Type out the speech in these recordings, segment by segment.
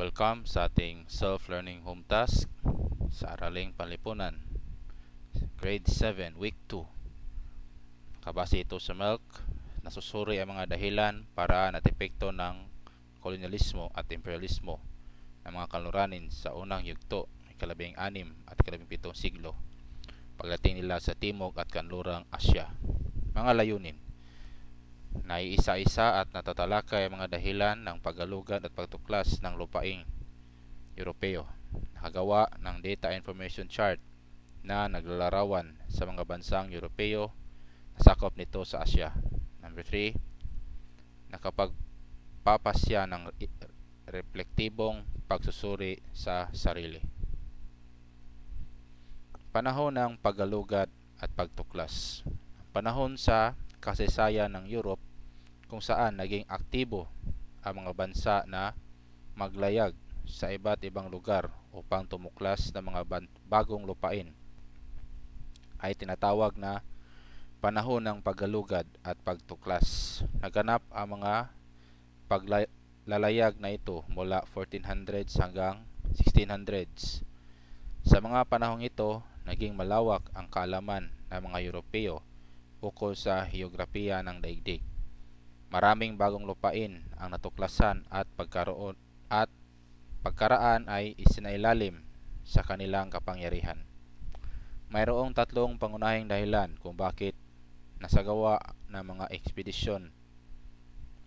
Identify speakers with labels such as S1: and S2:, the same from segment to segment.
S1: Welcome sa ating self-learning home task sa Araling Panlipunan. Grade 7, Week 2. Kabase ito sa Milk, nasusuri ang mga dahilan, para at epekto ng kolonyalismo at imperialismo ng mga kaluranin sa unang yugto, ikalabing anim at ikalabing pitong siglo, pagdating nila sa Timog at Kanlurang Asya. Mga layunin naiisa-isa at natatalakay ang mga dahilan ng pagalugad at pagtuklas ng lupaing Europeo. Nakagawa ng Data Information Chart na naglalarawan sa mga bansang Europeo na sakop nito sa Asya. Number 3, nakapagpapasya ng reflektibong pagsusuri sa sarili. Panahon ng pagalugad at pagtuklas. Panahon sa kasaysayan ng Europe kung saan naging aktibo ang mga bansa na maglayag sa iba't ibang lugar upang tumuklas ng mga bagong lupain ay tinatawag na panahon ng paggalugad at pagtuklas. Naganap ang mga paglalayag na ito mula 1400s hanggang 1600s. Sa mga panahong ito, naging malawak ang kaalaman ng mga Europeo ukol sa heograpiya ng daigdig. Maraming bagong lupain ang natuklasan at pagkaroon at pagkaraan ay isinailalim sa kanilang kapangyarihan. Mayroong tatlong pangunahing dahilan kung bakit nasagawa ng mga ekspedisyon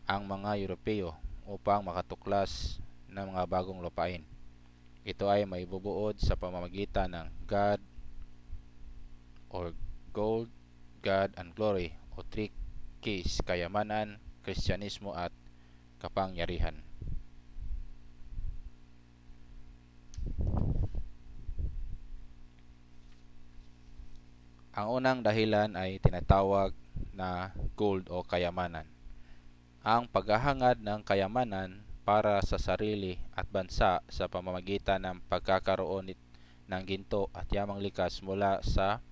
S1: ang mga Europeo upang makatuklas ng mga bagong lupain. Ito ay maibubuod sa pamamagitan ng God or Gold God and Glory o three keys, kayamanan, kristyanismo at kapangyarihan. Ang unang dahilan ay tinatawag na gold o kayamanan. Ang paghahangad ng kayamanan para sa sarili at bansa sa pamamagitan ng pagkakaroon ng ginto at yamang likas mula sa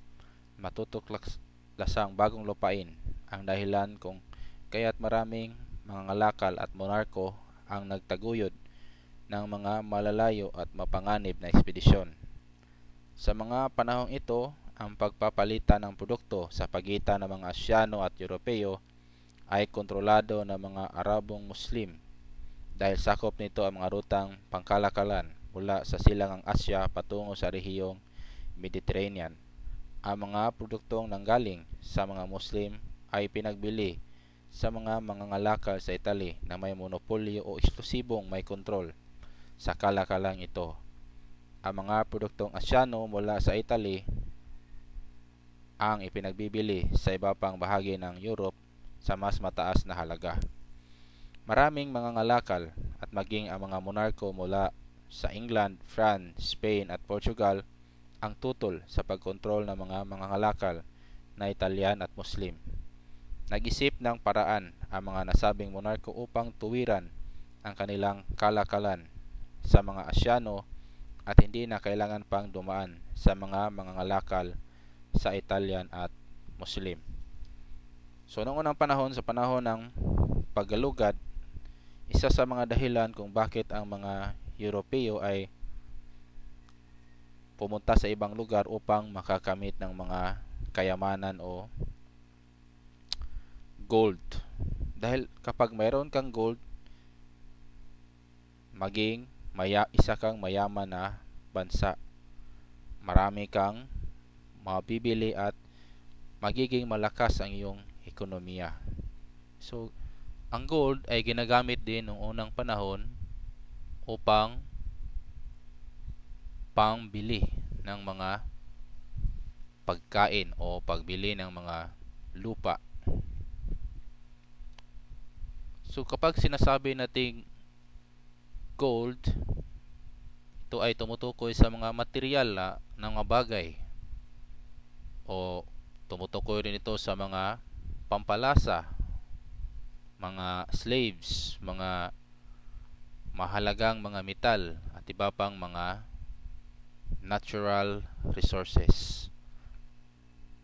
S1: matutuklas lasang bagong lupain ang dahilan kung kaya't maraming mga ngalakal at monarko ang nagtaguyod ng mga malalayo at mapanganib na ekspedisyon. Sa mga panahong ito, ang pagpapalitan ng produkto sa pagitan ng mga Asyano at Europeo ay kontrolado ng mga Arabong Muslim dahil sakop nito ang mga rutang pangkalakalan mula sa silangang Asya patungo sa rehiyong Mediterranean. Ang mga produktong nanggaling sa mga Muslim ay pinagbili sa mga mangangalakal sa Italy na may monopolyo o eksklusibong may kontrol sa kalakalang ito. Ang mga produktong Asyano mula sa Italy ang ipinagbibili sa iba pang bahagi ng Europe sa mas mataas na halaga. Maraming mga ngalakal at maging ang mga monarko mula sa England, France, Spain at Portugal ang tutol sa pagkontrol ng mga mangangalakal na Italian at Muslim. Nag-isip ng paraan ang mga nasabing monarko upang tuwiran ang kanilang kalakalan sa mga Asyano at hindi na kailangan pang dumaan sa mga mangangalakal sa Italian at Muslim. So noong unang panahon, sa panahon ng paggalugad, isa sa mga dahilan kung bakit ang mga Europeo ay pumunta sa ibang lugar upang makakamit ng mga kayamanan o gold. Dahil kapag mayroon kang gold, maging maya, isa kang mayaman na bansa. Marami kang mabibili at magiging malakas ang iyong ekonomiya. So, ang gold ay ginagamit din noong unang panahon upang pangbili ng mga pagkain o pagbili ng mga lupa. So kapag sinasabi nating gold, ito ay tumutukoy sa mga material na, ng mga bagay o tumutukoy rin ito sa mga pampalasa, mga slaves, mga mahalagang mga metal at iba pang mga natural resources.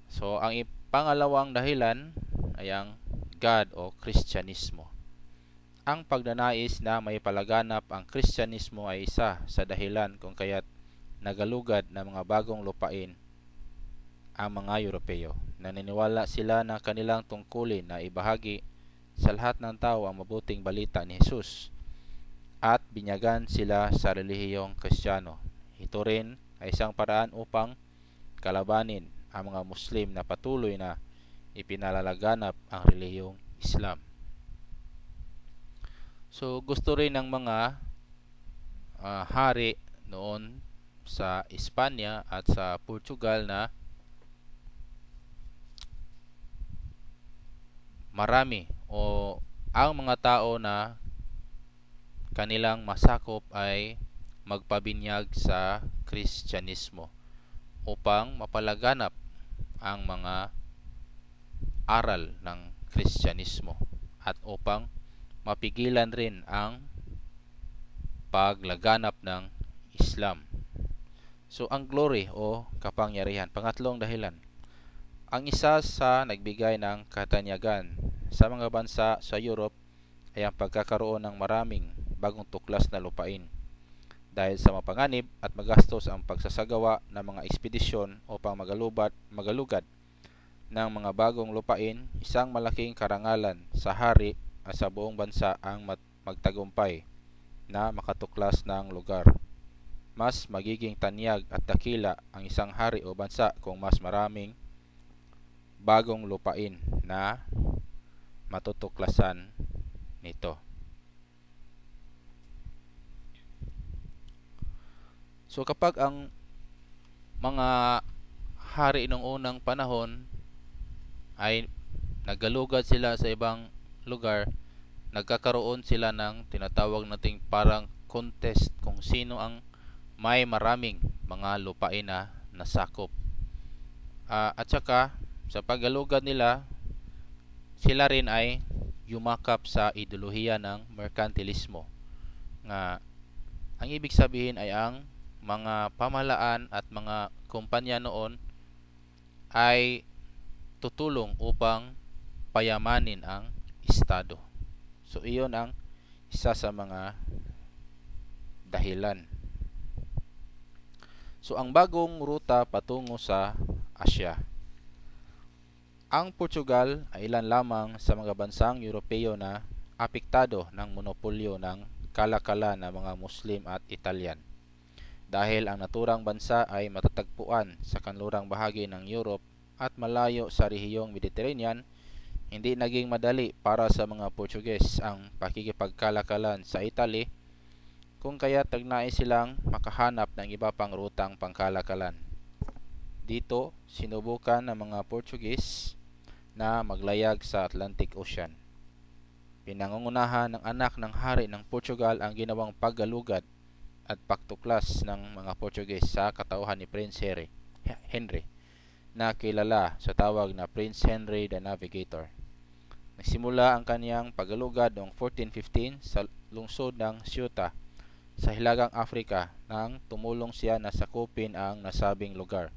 S1: So, ang pangalawang dahilan ay ang God o Kristyanismo. Ang pagnanais na may palaganap ang Kristyanismo ay isa sa dahilan kung kaya't nagalugad ng mga bagong lupain ang mga Europeo. Naniniwala sila na kanilang tungkulin na ibahagi sa lahat ng tao ang mabuting balita ni Jesus at binyagan sila sa relihiyong Kristiyano. Ito rin ay isang paraan upang kalabanin ang mga Muslim na patuloy na ipinalalaganap ang reliyong Islam. So gusto rin ng mga uh, hari noon sa Espanya at sa Portugal na marami o ang mga tao na kanilang masakop ay magpabinyag sa Kristyanismo upang mapalaganap ang mga aral ng Kristyanismo at upang mapigilan rin ang paglaganap ng Islam. So ang glory o kapangyarihan, pangatlong dahilan. Ang isa sa nagbigay ng katanyagan sa mga bansa sa Europe ay ang pagkakaroon ng maraming bagong tuklas na lupain dahil sa mapanganib at magastos ang pagsasagawa ng mga ekspedisyon upang magalubat, magalugad ng mga bagong lupain, isang malaking karangalan sa hari at sa buong bansa ang magtagumpay na makatuklas ng lugar. Mas magiging tanyag at dakila ang isang hari o bansa kung mas maraming bagong lupain na matutuklasan nito. So kapag ang mga hari ng unang panahon ay naggalugad sila sa ibang lugar, nagkakaroon sila ng tinatawag nating parang contest kung sino ang may maraming mga lupain na nasakop. Uh, at saka sa paggalugad nila, sila rin ay yumakap sa ideolohiya ng merkantilismo. Nga ang ibig sabihin ay ang mga pamahalaan at mga kumpanya noon ay tutulong upang payamanin ang estado. So iyon ang isa sa mga dahilan. So ang bagong ruta patungo sa Asya. Ang Portugal ay ilan lamang sa mga bansang Europeo na apektado ng monopolyo ng kalakalan ng mga Muslim at Italian dahil ang naturang bansa ay matatagpuan sa kanlurang bahagi ng Europe at malayo sa rehiyong Mediterranean, hindi naging madali para sa mga Portuguese ang pakikipagkalakalan sa Italy kung kaya tagnais silang makahanap ng iba pang rutang pangkalakalan. Dito, sinubukan ng mga Portuguese na maglayag sa Atlantic Ocean. Pinangungunahan ng anak ng hari ng Portugal ang ginawang paggalugad at pagtuklas ng mga Portuguese sa katauhan ni Prince Henry, Henry na kilala sa tawag na Prince Henry the Navigator. Nagsimula ang kaniyang pagalugad noong 1415 sa lungsod ng Ceuta sa Hilagang Afrika nang tumulong siya na sakupin ang nasabing lugar.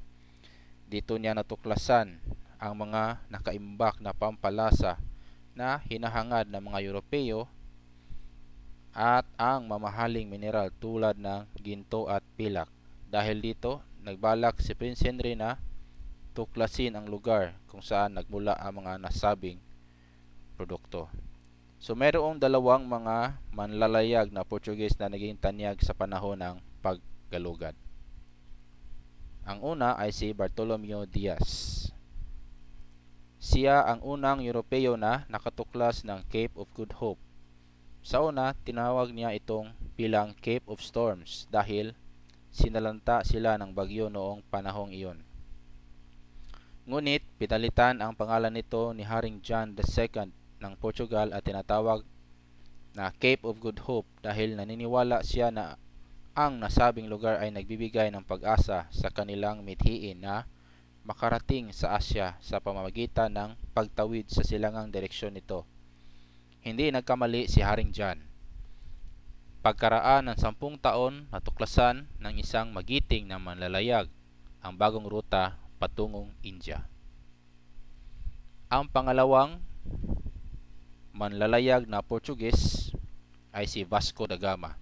S1: Dito niya natuklasan ang mga nakaimbak na pampalasa na hinahangad ng mga Europeo at ang mamahaling mineral tulad ng ginto at pilak. Dahil dito, nagbalak si Prince Henry na tuklasin ang lugar kung saan nagmula ang mga nasabing produkto. So merong dalawang mga manlalayag na Portuguese na naging tanyag sa panahon ng paggalugad. Ang una ay si Bartolomeo Diaz. Siya ang unang Europeo na nakatuklas ng Cape of Good Hope sa una, tinawag niya itong bilang Cape of Storms dahil sinalanta sila ng bagyo noong panahong iyon. Ngunit pitalitan ang pangalan nito ni Haring John II ng Portugal at tinatawag na Cape of Good Hope dahil naniniwala siya na ang nasabing lugar ay nagbibigay ng pag-asa sa kanilang mithiin na makarating sa Asya sa pamamagitan ng pagtawid sa silangang direksyon nito. Hindi nagkamali si Haring John. Pagkaraan ng sampung taon, natuklasan ng isang magiting na manlalayag ang bagong ruta patungong India. Ang pangalawang manlalayag na Portuges ay si Vasco da Gama.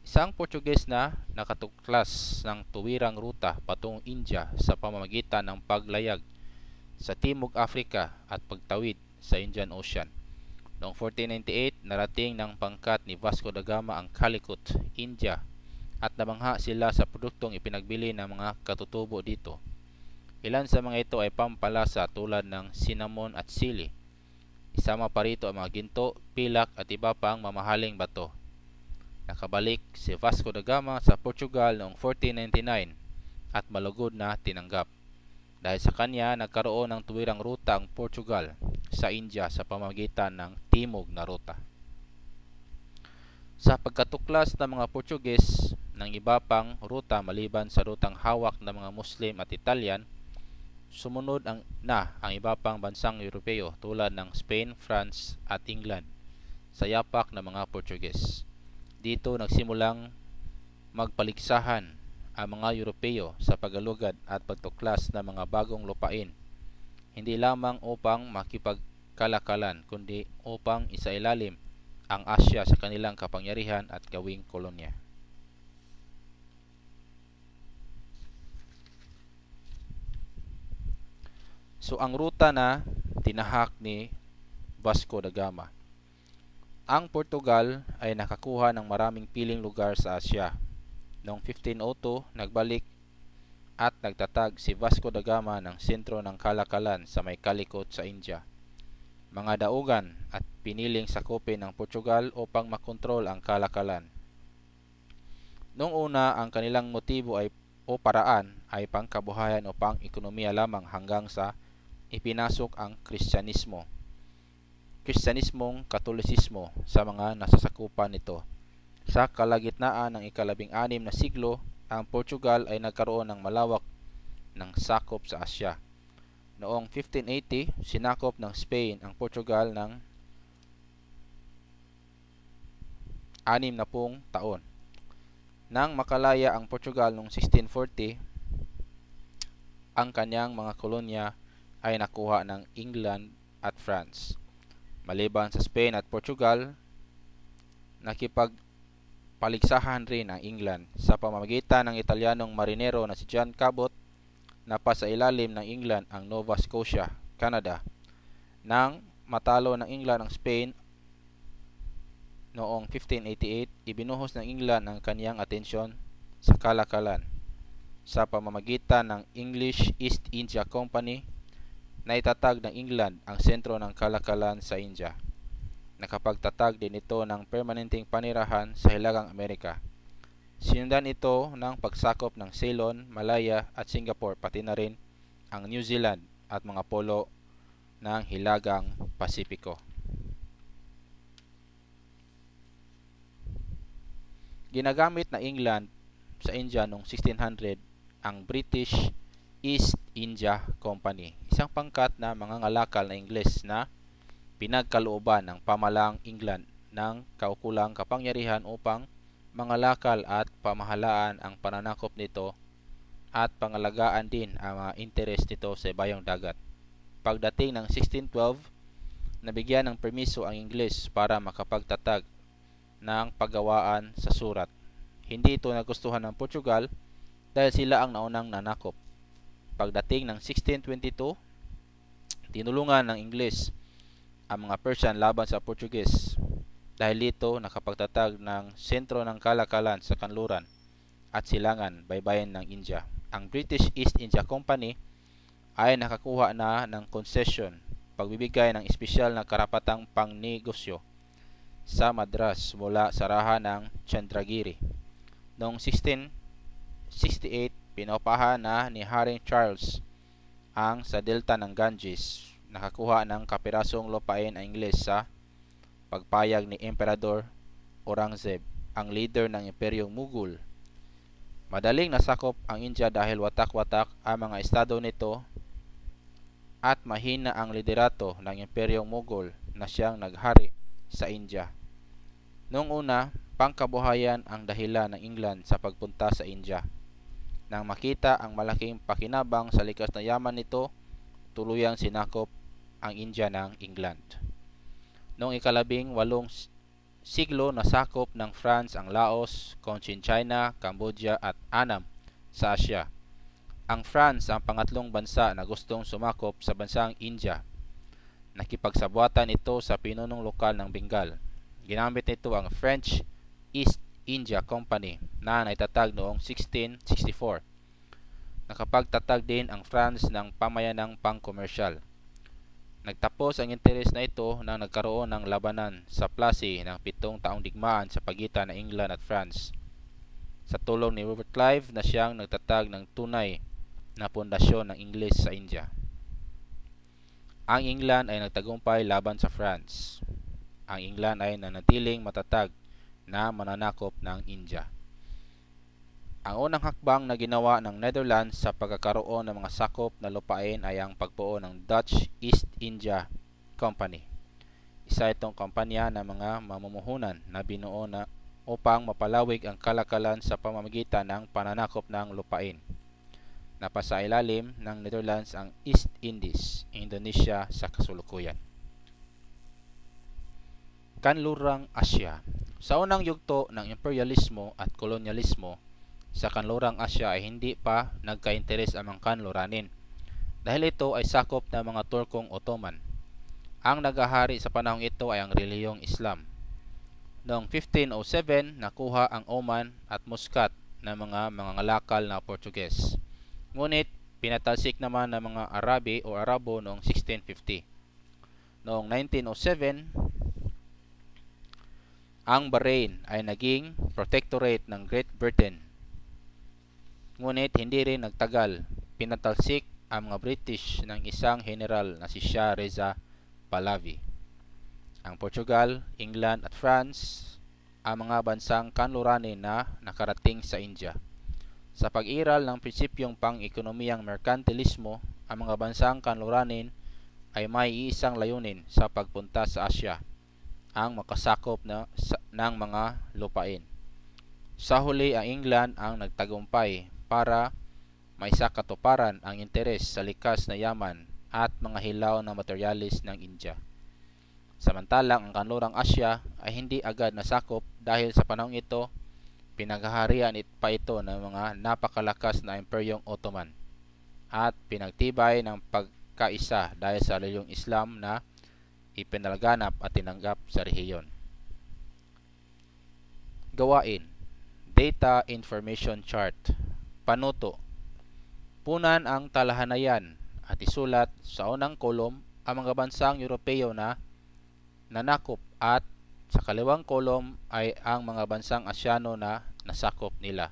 S1: Isang Portuges na nakatuklas ng tuwirang ruta patungong India sa pamamagitan ng paglayag sa Timog Afrika at pagtawid sa Indian Ocean. Noong 1498, narating ng pangkat ni Vasco da Gama ang Calicut, India at namangha sila sa produktong ipinagbili ng mga katutubo dito. Ilan sa mga ito ay pampalasa tulad ng cinnamon at sili. Isama pa rito ang mga ginto, pilak at iba pang mamahaling bato. Nakabalik si Vasco da Gama sa Portugal noong 1499 at malugod na tinanggap. Dahil sa kanya, nagkaroon ng tuwirang ruta ang Portugal sa India sa pamamagitan ng Timog na Ruta. Sa pagkatuklas ng mga Portuguese ng iba pang ruta maliban sa rutang hawak ng mga Muslim at Italian, sumunod ang, na ang iba pang bansang Europeo tulad ng Spain, France at England sa yapak ng mga Portuguese. Dito nagsimulang magpaligsahan ang mga Europeo sa pagalugad at pagtuklas ng mga bagong lupain, hindi lamang upang makipagkalakalan kundi upang isailalim ang Asya sa kanilang kapangyarihan at gawing kolonya. So ang ruta na tinahak ni Vasco da Gama. Ang Portugal ay nakakuha ng maraming piling lugar sa Asya Noong 1502, nagbalik at nagtatag si Vasco da Gama ng sentro ng kalakalan sa may kalikot sa India. Mga daugan at piniling sakopin ng Portugal upang makontrol ang kalakalan. Noong una, ang kanilang motibo ay o paraan ay pangkabuhayan o pang-ekonomiya lamang hanggang sa ipinasok ang Kristyanismo. Kristyanismong Katolisismo sa mga nasasakupan nito. Sa kalagitnaan ng ikalabing anim na siglo, ang Portugal ay nagkaroon ng malawak ng sakop sa Asya. Noong 1580, sinakop ng Spain ang Portugal ng anim na pong taon. Nang makalaya ang Portugal noong 1640, ang kanyang mga kolonya ay nakuha ng England at France. Maliban sa Spain at Portugal, nakipag paligsahan rin ang England sa pamamagitan ng Italianong marinero na si John Cabot na pasailalim ng England ang Nova Scotia, Canada, nang matalo ng England ang Spain noong 1588, ibinuhos ng England ang kaniyang atensyon sa kalakalan sa pamamagitan ng English East India Company na itatag ng England ang sentro ng kalakalan sa India nakapagtatag din ito ng permanenteng panirahan sa Hilagang Amerika. Sinundan ito ng pagsakop ng Ceylon, Malaya at Singapore pati na rin ang New Zealand at mga polo ng Hilagang Pasipiko. Ginagamit na England sa India noong 1600 ang British East India Company, isang pangkat na mga ngalakal na Ingles na pinagkalooban ng pamalaang England ng kaukulang kapangyarihan upang mangalakal at pamahalaan ang pananakop nito at pangalagaan din ang mga interes nito sa bayong dagat. Pagdating ng 1612, nabigyan ng permiso ang Ingles para makapagtatag ng paggawaan sa surat. Hindi ito nagustuhan ng Portugal dahil sila ang naunang nanakop. Pagdating ng 1622, tinulungan ng Ingles ang mga Persian laban sa Portuguese dahil dito nakapagtatag ng sentro ng kalakalan sa kanluran at silangan baybayin ng India. Ang British East India Company ay nakakuha na ng concession pagbibigay ng espesyal na karapatang pangnegosyo sa Madras mula sa raha ng Chandragiri. Noong 1668, pinopahan na ni Haring Charles ang sa delta ng Ganges nakakuha ng kapirasong lupain ang Ingles sa pagpayag ni Emperador Aurangzeb, ang leader ng Imperyong Mughal. Madaling nasakop ang India dahil watak-watak ang mga estado nito at mahina ang liderato ng Imperyong Mughal na siyang naghari sa India. Noong una, pangkabuhayan ang dahilan ng England sa pagpunta sa India. Nang makita ang malaking pakinabang sa likas na yaman nito, tuluyang sinakop ang India ng England. Noong ikalabing walong siglo nasakop ng France ang Laos, Conchinchina, Cambodia at Anam sa Asia. Ang France ang pangatlong bansa na gustong sumakop sa bansang India. Nakipagsabwatan ito sa pinunong lokal ng Bengal. Ginamit nito ang French East India Company na naitatag noong 1664. Nakapagtatag din ang France ng pamayanang pangkomersyal. Nagtapos ang interes na ito nang nagkaroon ng labanan sa Plassey ng pitong taong digmaan sa pagitan ng England at France. Sa tulong ni Robert Clive na siyang nagtatag ng tunay na pundasyon ng Ingles sa India. Ang England ay nagtagumpay laban sa France. Ang England ay nanatiling matatag na mananakop ng India. Ang unang hakbang na ginawa ng Netherlands sa pagkakaroon ng mga sakop na lupain ay ang pagbuo ng Dutch East India Company. Isa itong kumpanya ng mga mamumuhunan na binuo na upang mapalawig ang kalakalan sa pamamagitan ng pananakop ng lupain. Napasailalim ng Netherlands ang East Indies, Indonesia sa kasulukuyan. Kanlurang Asya Sa unang yugto ng imperialismo at kolonyalismo, sa kanlurang Asya ay hindi pa nagka-interes ang mga kanluranin dahil ito ay sakop ng mga Turkong Ottoman. Ang nagahari sa panahong ito ay ang reliyong Islam. Noong 1507, nakuha ang Oman at Muscat ng mga mangangalakal na Portuguese. Ngunit, pinatalsik naman ng mga Arabi o Arabo noong 1650. Noong 1907, ang Bahrain ay naging protectorate ng Great Britain Ngunit hindi rin nagtagal, pinatalsik ang mga British ng isang general na si Shah Reza Pahlavi. Ang Portugal, England at France ang mga bansang kanluranin na nakarating sa India. Sa pag-iral ng prinsipyong pang-ekonomiyang merkantilismo, ang mga bansang kanluranin ay may iisang layunin sa pagpunta sa Asya, ang makasakop na, sa, ng mga lupain. Sa huli, ang England ang nagtagumpay para maisa sakatuparan ang interes sa likas na yaman at mga hilaw na materyales ng India. Samantalang ang kanlurang Asya ay hindi agad nasakop dahil sa panahong ito, pinaghaharian it pa ito ng mga napakalakas na Imperyong Ottoman at pinagtibay ng pagkaisa dahil sa layong Islam na ipinalaganap at tinanggap sa rehiyon. Gawain Data Information Chart panuto. Punan ang talahanayan at isulat sa unang kolom ang mga bansang Europeo na nanakop at sa kaliwang kolom ay ang mga bansang Asyano na nasakop nila.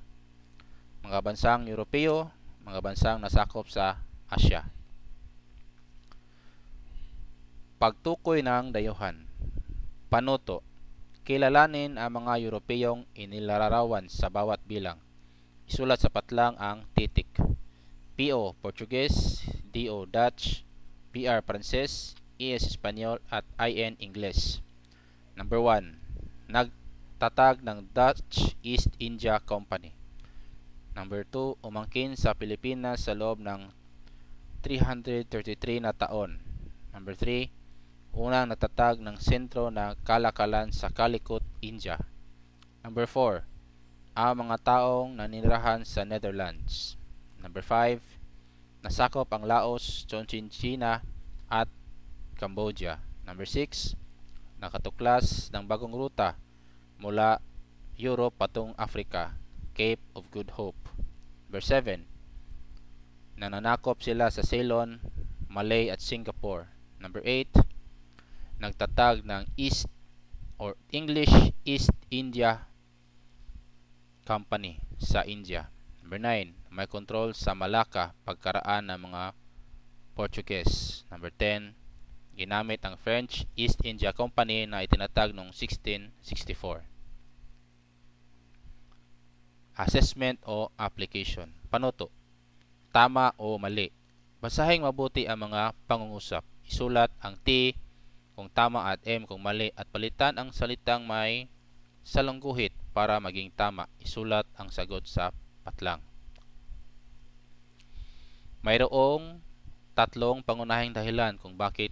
S1: Mga bansang Europeo, mga bansang nasakop sa Asya. Pagtukoy ng dayuhan. Panuto. Kilalanin ang mga Europeong inilarawan sa bawat bilang isulat sa patlang ang titik. PO Portuguese, DO Dutch, PR Frances, ES Espanyol at IN English. Number 1, nagtatag ng Dutch East India Company. Number 2, umangkin sa Pilipinas sa loob ng 333 na taon. Number 3, unang natatag ng sentro na kalakalan sa Calicut, India. Number 4, ang mga taong naninirahan sa Netherlands. Number 5, nasakop ang Laos, Chongqing, at Cambodia. Number 6, nakatuklas ng bagong ruta mula Europe patung Africa, Cape of Good Hope. Number 7, nananakop sila sa Ceylon, Malay at Singapore. Number 8, nagtatag ng East or English East India Company sa India. Number 9, may control sa Malacca pagkaraan ng mga Portuguese. Number 10, ginamit ang French East India Company na itinatag noong 1664. Assessment o application. Panuto. Tama o mali. Basahin mabuti ang mga pangungusap. Isulat ang T kung tama at M kung mali at palitan ang salitang may salungguhit para maging tama, isulat ang sagot sa patlang. Mayroong tatlong pangunahing dahilan kung bakit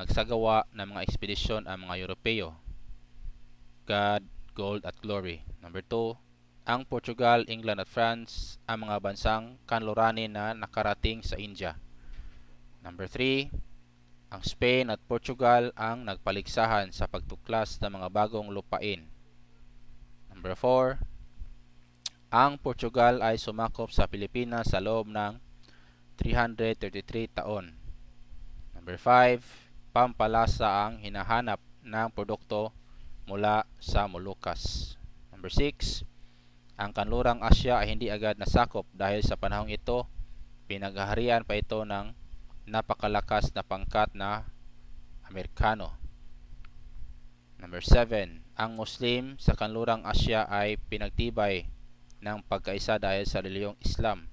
S1: nagsagawa ng mga ekspedisyon ang mga Europeo. God, Gold at Glory. Number 2, ang Portugal, England at France ang mga bansang kanluranin na nakarating sa India. Number 3, ang Spain at Portugal ang nagpaligsahan sa pagtuklas ng mga bagong lupain Number 4, ang Portugal ay sumakop sa Pilipinas sa loob ng 333 taon. Number 5, pampalasa ang hinahanap ng produkto mula sa Molucas. Number 6, ang kanlurang Asya ay hindi agad nasakop dahil sa panahong ito, pinaghaharian pa ito ng napakalakas na pangkat na Amerikano. Number 7, ang Muslim sa kanlurang Asya ay pinagtibay ng pagkaisa dahil sa reliyong Islam.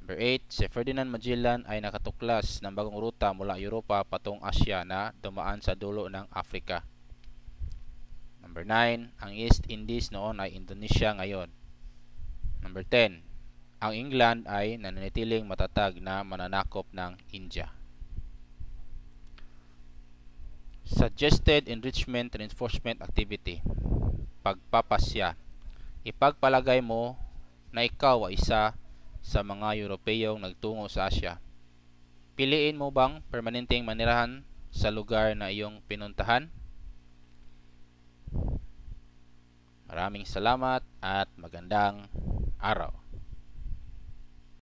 S1: Number 8, si Ferdinand Magellan ay nakatuklas ng bagong ruta mula Europa patung Asya na dumaan sa dulo ng Afrika. Number 9, ang East Indies noon ay Indonesia ngayon. Number 10, ang England ay nananitiling matatag na mananakop ng India. Suggested Enrichment Reinforcement Activity Pagpapasya Ipagpalagay mo na ikaw ay isa sa mga Europeyong nagtungo sa Asya. Piliin mo bang permanenteng manirahan sa lugar na iyong pinuntahan? Maraming salamat at magandang araw.